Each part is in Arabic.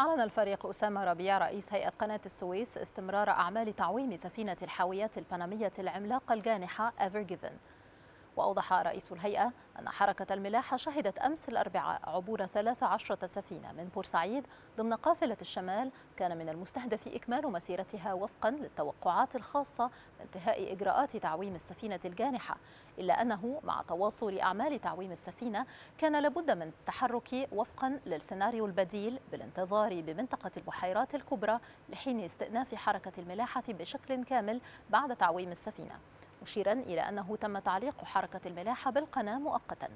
أعلن الفريق أسامة ربيع رئيس هيئة قناة السويس استمرار أعمال تعويم سفينة الحاويات البنمية العملاقة الجانحة Ever Given وأوضح رئيس الهيئة أن حركة الملاحة شهدت أمس الأربعاء عبور 13 سفينة من بورسعيد ضمن قافلة الشمال كان من المستهدف إكمال مسيرتها وفقا للتوقعات الخاصة بانتهاء إجراءات تعويم السفينة الجانحة إلا أنه مع تواصل أعمال تعويم السفينة كان لابد من التحرك وفقا للسيناريو البديل بالانتظار بمنطقة البحيرات الكبرى لحين استئناف حركة الملاحة بشكل كامل بعد تعويم السفينة مشيرا إلى أنه تم تعليق حركة الملاحة بالقناة مؤقتا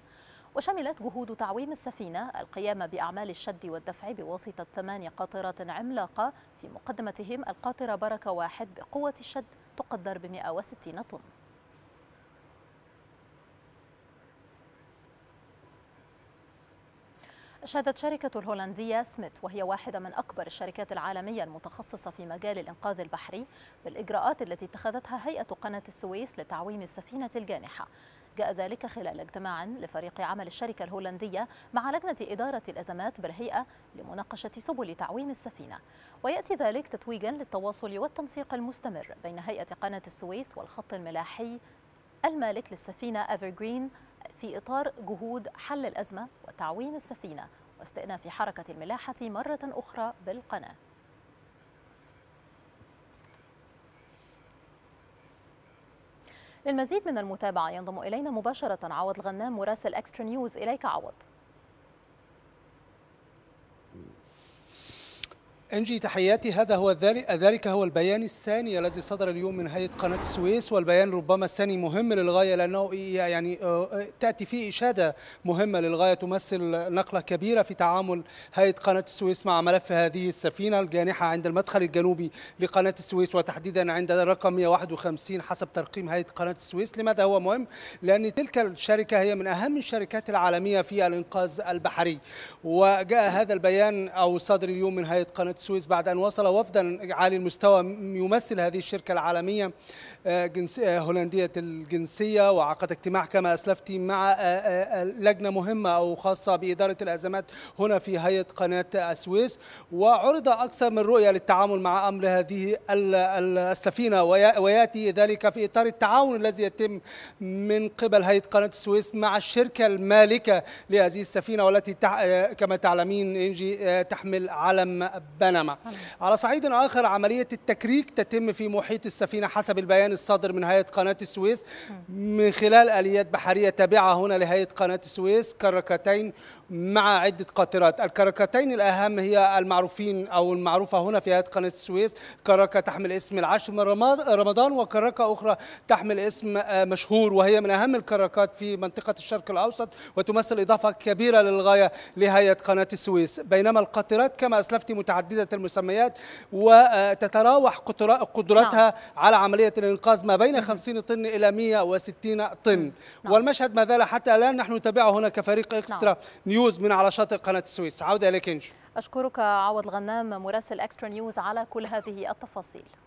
وشملت جهود تعويم السفينة القيام بأعمال الشد والدفع بواسطة ثمان قاطرات عملاقة في مقدمتهم القاطرة بركة واحد بقوة الشد تقدر ب 160 طن شهدت شركة الهولندية سميت وهي واحدة من أكبر الشركات العالمية المتخصصة في مجال الإنقاذ البحري بالإجراءات التي اتخذتها هيئة قناة السويس لتعويم السفينة الجانحة جاء ذلك خلال اجتماع لفريق عمل الشركة الهولندية مع لجنة إدارة الأزمات بالهيئة لمناقشة سبل تعويم السفينة ويأتي ذلك تتويجا للتواصل والتنسيق المستمر بين هيئة قناة السويس والخط الملاحي المالك للسفينة أفرغرين في إطار جهود حل الأزمة وتعويم السفينة واستئناف حركة الملاحة مرة أخرى بالقناة للمزيد من المتابعة ينضم إلينا مباشرة عوض الغنام مراسل أكسترا نيوز إليك عوض انجي تحياتي هذا هو ذلك ذلك هو البيان الثاني الذي صدر اليوم من هيئه قناه السويس والبيان ربما الثاني مهم للغايه لانه يعني تاتي فيه اشاده مهمه للغايه تمثل نقله كبيره في تعامل هيئه قناه السويس مع ملف هذه السفينه الجانحه عند المدخل الجنوبي لقناه السويس وتحديدا عند رقم 151 حسب ترقيم هيئه قناه السويس لماذا هو مهم لان تلك الشركه هي من اهم الشركات العالميه في الانقاذ البحري وجاء هذا البيان او صدر اليوم من هيئه قناه السويس بعد أن وصل وفدا عالي المستوى يمثل هذه الشركة العالمية آه، آه، هولندية الجنسية وعقد اجتماع كما أسلفت مع آه، لجنة مهمة أو خاصة بإدارة الأزمات هنا في هيئة قناة السويس وعرض أكثر من رؤية للتعامل مع أمر هذه السفينة ويأتي ذلك في إطار التعاون الذي يتم من قبل هيئة قناة السويس مع الشركة المالكة لهذه السفينة والتي كما تعلمين إنجي تحمل علم بنما على صعيد آخر عملية التكريك تتم في محيط السفينة حسب البيان الصادر من هيئة قناة السويس من خلال آليات بحرية تابعة هنا لهيئة قناة السويس كركتين مع عدة قاطرات الكركتين الأهم هي المعروفين أو المعروفة هنا في هيئة قناة السويس كركة تحمل اسم العاشر من رمضان وكركة أخرى تحمل اسم آه، مشهور وهي من أهم الكركات في منطقة الشرق الأوسط وتمثل إضافة كبيرة للغاية لهيئة قناة السويس بينما القاطرات كما أسلفت متعددة المسميات وتتراوح نعم. قدرتها على عملية الإنقاذ ما بين 50 طن إلى 160 طن نعم. والمشهد ما زال حتى الآن نحن نتابعه هنا كفريق إكسترا نعم. نيوز من على شاطئ قناه السويس عوده اليك انجو اشكرك عوض الغنام مراسل اكسترا نيوز على كل هذه التفاصيل